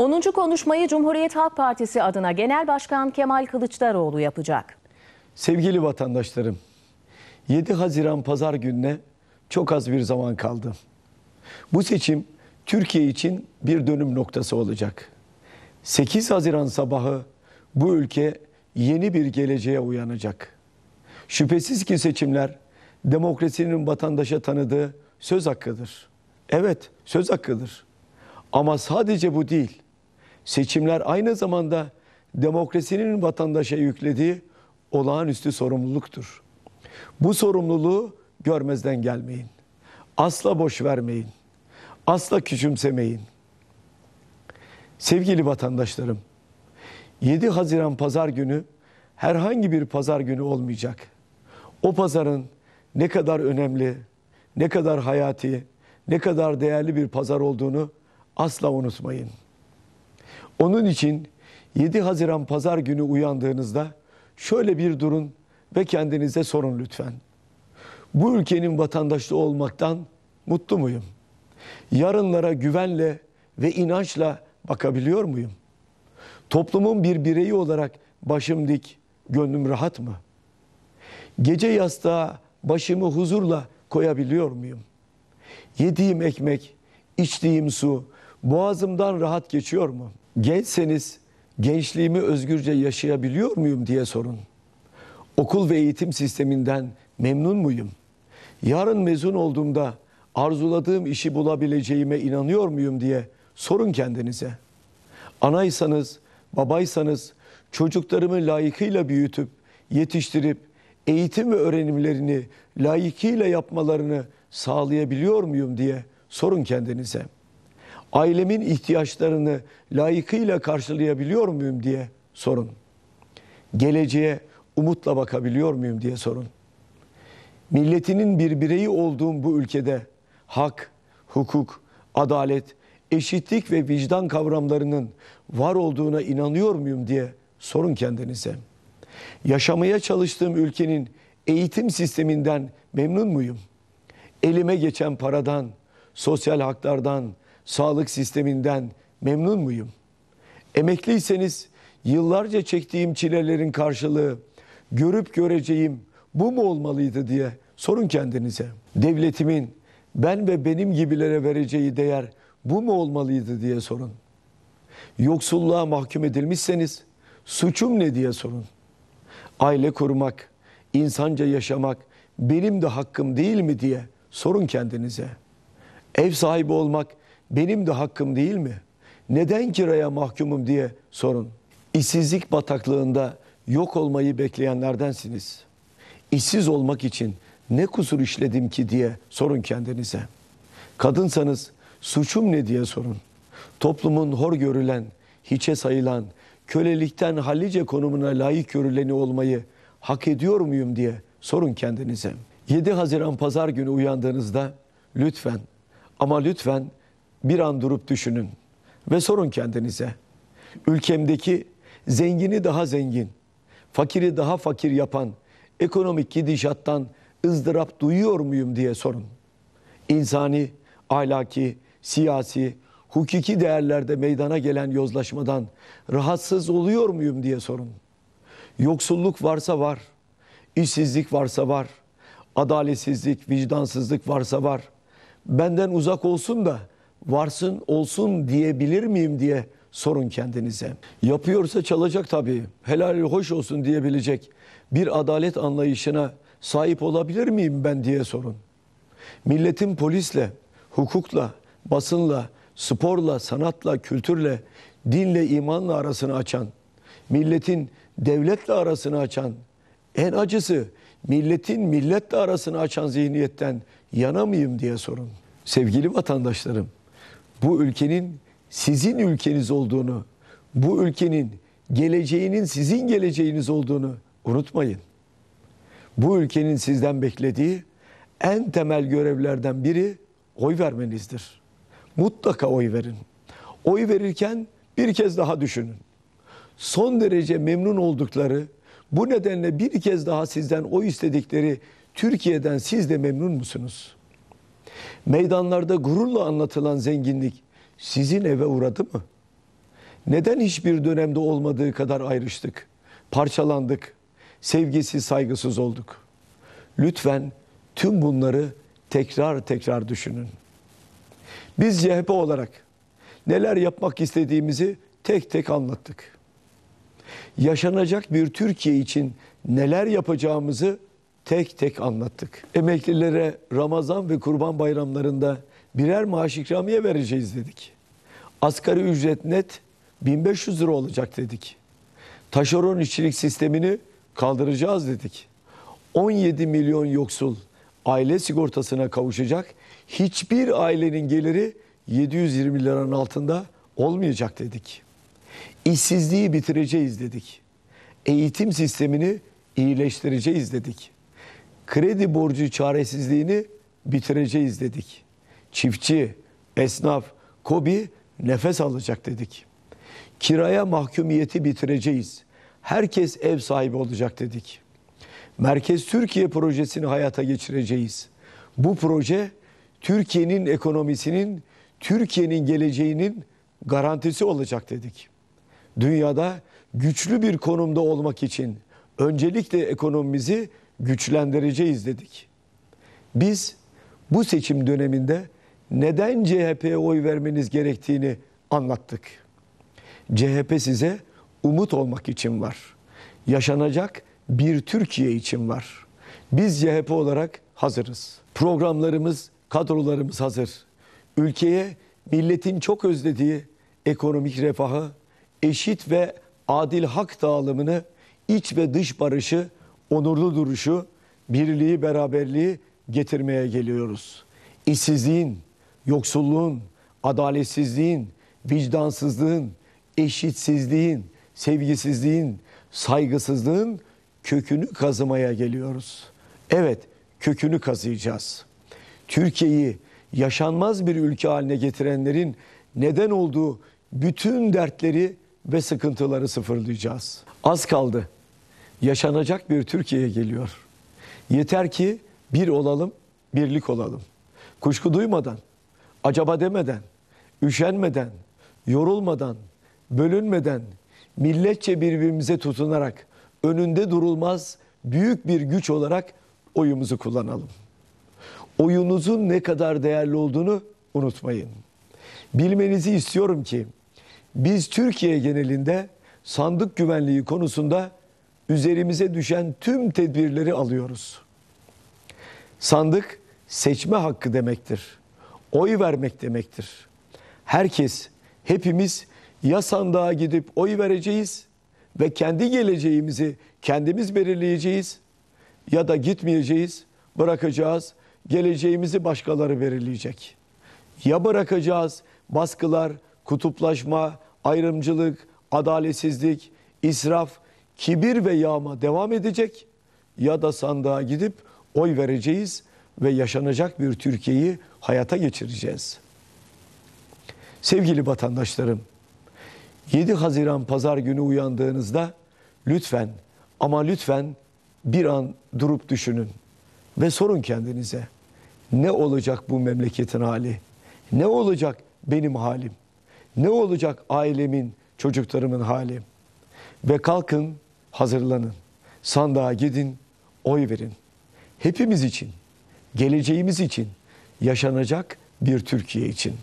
10. konuşmayı Cumhuriyet Halk Partisi adına Genel Başkan Kemal Kılıçdaroğlu yapacak. Sevgili vatandaşlarım, 7 Haziran Pazar gününe çok az bir zaman kaldı. Bu seçim Türkiye için bir dönüm noktası olacak. 8 Haziran sabahı bu ülke yeni bir geleceğe uyanacak. Şüphesiz ki seçimler demokrasinin vatandaşa tanıdığı söz hakkıdır. Evet, söz hakkıdır. Ama sadece bu değil seçimler aynı zamanda demokrasinin vatandaşa yüklediği olağanüstü sorumluluktur. Bu sorumluluğu görmezden gelmeyin. Asla boş vermeyin. Asla küçümsemeyin. Sevgili vatandaşlarım, 7 Haziran pazar günü herhangi bir pazar günü olmayacak. O pazarın ne kadar önemli, ne kadar hayati, ne kadar değerli bir pazar olduğunu asla unutmayın. Onun için 7 Haziran pazar günü uyandığınızda şöyle bir durun ve kendinize sorun lütfen. Bu ülkenin vatandaşı olmaktan mutlu muyum? Yarınlara güvenle ve inançla bakabiliyor muyum? Toplumun bir bireyi olarak başım dik, gönlüm rahat mı? Gece yastığa başımı huzurla koyabiliyor muyum? Yediğim ekmek, içtiğim su boğazımdan rahat geçiyor mu?'' gençseniz gençliğimi özgürce yaşayabiliyor muyum diye sorun. Okul ve eğitim sisteminden memnun muyum? Yarın mezun olduğumda arzuladığım işi bulabileceğime inanıyor muyum diye sorun kendinize. Anaysanız, babaysanız çocuklarımı layıkıyla büyütüp, yetiştirip eğitim ve öğrenimlerini layıkıyla yapmalarını sağlayabiliyor muyum diye sorun kendinize.'' ailemin ihtiyaçlarını layıkıyla karşılayabiliyor muyum diye sorun. Geleceğe umutla bakabiliyor muyum diye sorun. Milletinin bir bireyi olduğum bu ülkede hak, hukuk, adalet, eşitlik ve vicdan kavramlarının var olduğuna inanıyor muyum diye sorun kendinize. Yaşamaya çalıştığım ülkenin eğitim sisteminden memnun muyum? Elime geçen paradan, sosyal haklardan, sağlık sisteminden memnun muyum? Emekliyseniz yıllarca çektiğim çilelerin karşılığı görüp göreceğim bu mu olmalıydı diye sorun kendinize. Devletimin ben ve benim gibilere vereceği değer bu mu olmalıydı diye sorun. Yoksulluğa mahkum edilmişseniz suçum ne diye sorun. Aile kurmak, insanca yaşamak benim de hakkım değil mi diye sorun kendinize. Ev sahibi olmak benim de hakkım değil mi? Neden kiraya mahkumum diye sorun. İşsizlik bataklığında yok olmayı bekleyenlerdensiniz. İşsiz olmak için ne kusur işledim ki diye sorun kendinize. Kadınsanız suçum ne diye sorun. Toplumun hor görülen, hiçe sayılan, kölelikten hallice konumuna layık görüleni olmayı hak ediyor muyum diye sorun kendinize. 7 Haziran pazar günü uyandığınızda lütfen ama lütfen bir an durup düşünün ve sorun kendinize. Ülkemdeki zengini daha zengin, fakiri daha fakir yapan ekonomik gidişattan ızdırap duyuyor muyum diye sorun. İnsani, ahlaki, siyasi, hukuki değerlerde meydana gelen yozlaşmadan rahatsız oluyor muyum diye sorun. Yoksulluk varsa var, işsizlik varsa var, adaletsizlik, vicdansızlık varsa var. Benden uzak olsun da varsın olsun diyebilir miyim diye sorun kendinize. Yapıyorsa çalacak tabii. Helal hoş olsun diyebilecek bir adalet anlayışına sahip olabilir miyim ben diye sorun. Milletin polisle, hukukla, basınla, sporla, sanatla, kültürle, dinle, imanla arasını açan, milletin devletle arasını açan, en acısı milletin milletle arasını açan zihniyetten yana mıyım diye sorun. Sevgili vatandaşlarım, bu ülkenin sizin ülkeniz olduğunu, bu ülkenin geleceğinin sizin geleceğiniz olduğunu unutmayın. Bu ülkenin sizden beklediği en temel görevlerden biri oy vermenizdir. Mutlaka oy verin. Oy verirken bir kez daha düşünün. Son derece memnun oldukları, bu nedenle bir kez daha sizden oy istedikleri Türkiye'den siz de memnun musunuz?'' Meydanlarda gururla anlatılan zenginlik sizin eve uğradı mı? Neden hiçbir dönemde olmadığı kadar ayrıştık, parçalandık, sevgisiz saygısız olduk? Lütfen tüm bunları tekrar tekrar düşünün. Biz CHP olarak neler yapmak istediğimizi tek tek anlattık. Yaşanacak bir Türkiye için neler yapacağımızı tek tek anlattık. Emeklilere Ramazan ve Kurban bayramlarında birer maaş ikramiye vereceğiz dedik. Asgari ücret net 1500 lira olacak dedik. Taşeron işçilik sistemini kaldıracağız dedik. 17 milyon yoksul aile sigortasına kavuşacak. Hiçbir ailenin geliri 720 liranın altında olmayacak dedik. İşsizliği bitireceğiz dedik. Eğitim sistemini iyileştireceğiz dedik kredi borcu çaresizliğini bitireceğiz dedik. Çiftçi, esnaf, kobi nefes alacak dedik. Kiraya mahkumiyeti bitireceğiz. Herkes ev sahibi olacak dedik. Merkez Türkiye projesini hayata geçireceğiz. Bu proje Türkiye'nin ekonomisinin, Türkiye'nin geleceğinin garantisi olacak dedik. Dünyada güçlü bir konumda olmak için öncelikle ekonomimizi güçlendireceğiz dedik. Biz bu seçim döneminde neden CHP'ye oy vermeniz gerektiğini anlattık. CHP size umut olmak için var. Yaşanacak bir Türkiye için var. Biz CHP olarak hazırız. Programlarımız, kadrolarımız hazır. Ülkeye milletin çok özlediği ekonomik refahı, eşit ve adil hak dağılımını, iç ve dış barışı onurlu duruşu, birliği, beraberliği getirmeye geliyoruz. İşsizliğin, yoksulluğun, adaletsizliğin, vicdansızlığın, eşitsizliğin, sevgisizliğin, saygısızlığın kökünü kazımaya geliyoruz. Evet, kökünü kazıyacağız. Türkiye'yi yaşanmaz bir ülke haline getirenlerin neden olduğu bütün dertleri ve sıkıntıları sıfırlayacağız. Az kaldı yaşanacak bir Türkiye geliyor. Yeter ki bir olalım, birlik olalım. Kuşku duymadan, acaba demeden, üşenmeden, yorulmadan, bölünmeden, milletçe birbirimize tutunarak önünde durulmaz büyük bir güç olarak oyumuzu kullanalım. Oyunuzun ne kadar değerli olduğunu unutmayın. Bilmenizi istiyorum ki biz Türkiye genelinde sandık güvenliği konusunda üzerimize düşen tüm tedbirleri alıyoruz. Sandık seçme hakkı demektir. Oy vermek demektir. Herkes, hepimiz ya sandığa gidip oy vereceğiz ve kendi geleceğimizi kendimiz belirleyeceğiz ya da gitmeyeceğiz, bırakacağız, geleceğimizi başkaları belirleyecek. Ya bırakacağız baskılar, kutuplaşma, ayrımcılık, adaletsizlik, israf kibir ve yağma devam edecek ya da sandığa gidip oy vereceğiz ve yaşanacak bir Türkiye'yi hayata geçireceğiz. Sevgili vatandaşlarım, 7 Haziran pazar günü uyandığınızda lütfen ama lütfen bir an durup düşünün ve sorun kendinize. Ne olacak bu memleketin hali? Ne olacak benim halim? Ne olacak ailemin, çocuklarımın hali? Ve kalkın hazırlanın. Sandığa gidin, oy verin. Hepimiz için, geleceğimiz için, yaşanacak bir Türkiye için.